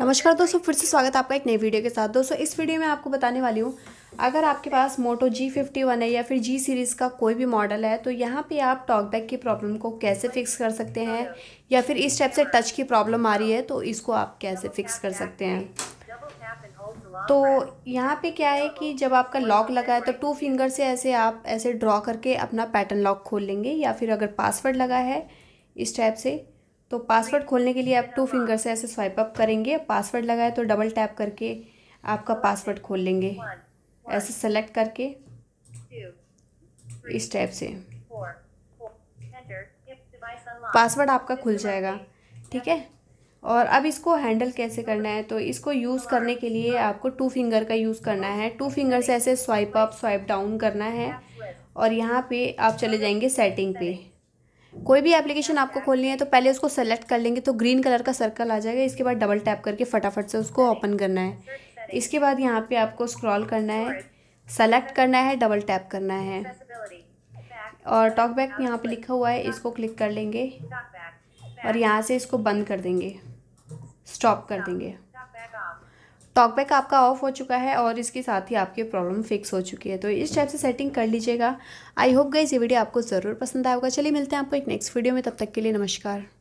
नमस्कार दोस्तों फिर से स्वागत आपका एक नई वीडियो के साथ दोस्तों इस वीडियो में आपको बताने वाली हूँ अगर आपके पास मोटो जी फिफ्टी वन है या फिर जी सीरीज़ का कोई भी मॉडल है तो यहाँ पे आप टॉकबैक की प्रॉब्लम को कैसे फिक्स कर सकते हैं या फिर इस टाइप से टच की प्रॉब्लम आ रही है तो इसको आप कैसे फिक्स कर सकते हैं तो यहाँ पे क्या है कि जब आपका लॉक लगा है तो टू फिंगर से ऐसे आप ऐसे ड्रॉ करके अपना पैटर्न लॉक खोल लेंगे या फिर अगर पासवर्ड लगा है इस टाइप से तो पासवर्ड खोलने के लिए आप टू फिंगर से ऐसे स्वाइप अप करेंगे पासवर्ड लगाए तो डबल टैप करके आपका पासवर्ड खोल लेंगे ऐसे सेलेक्ट करके इस टाइप से पासवर्ड आपका खुल जाएगा ठीक है और अब इसको हैंडल कैसे करना है तो इसको यूज़ करने के लिए आपको टू फिंगर का यूज़ करना है टू फिंगर से ऐसे स्वाइप अप स्वाइप डाउन करना है और यहाँ पे आप चले जाएंगे सेटिंग पे कोई भी एप्लीकेशन आपको खोलनी है तो पहले उसको सेलेक्ट कर लेंगे तो ग्रीन कलर का सर्कल आ जाएगा इसके बाद डबल टैप करके फटाफट से उसको ओपन करना है इसके बाद यहाँ पे आपको स्क्रॉल करना है सेलेक्ट करना है डबल टैप करना है और टॉक बैक यहाँ पे लिखा हुआ है इसको क्लिक कर लेंगे और यहाँ से इसको बंद कर देंगे स्टॉप कर देंगे टॉकबैक आपका ऑफ हो चुका है और इसके साथ ही आपकी प्रॉब्लम फिक्स हो चुकी है तो इस टाइप से सेटिंग कर लीजिएगा आई होप गई ये वीडियो आपको ज़रूर पसंद आएगा चलिए मिलते हैं आपको एक नेक्स्ट वीडियो में तब तक के लिए नमस्कार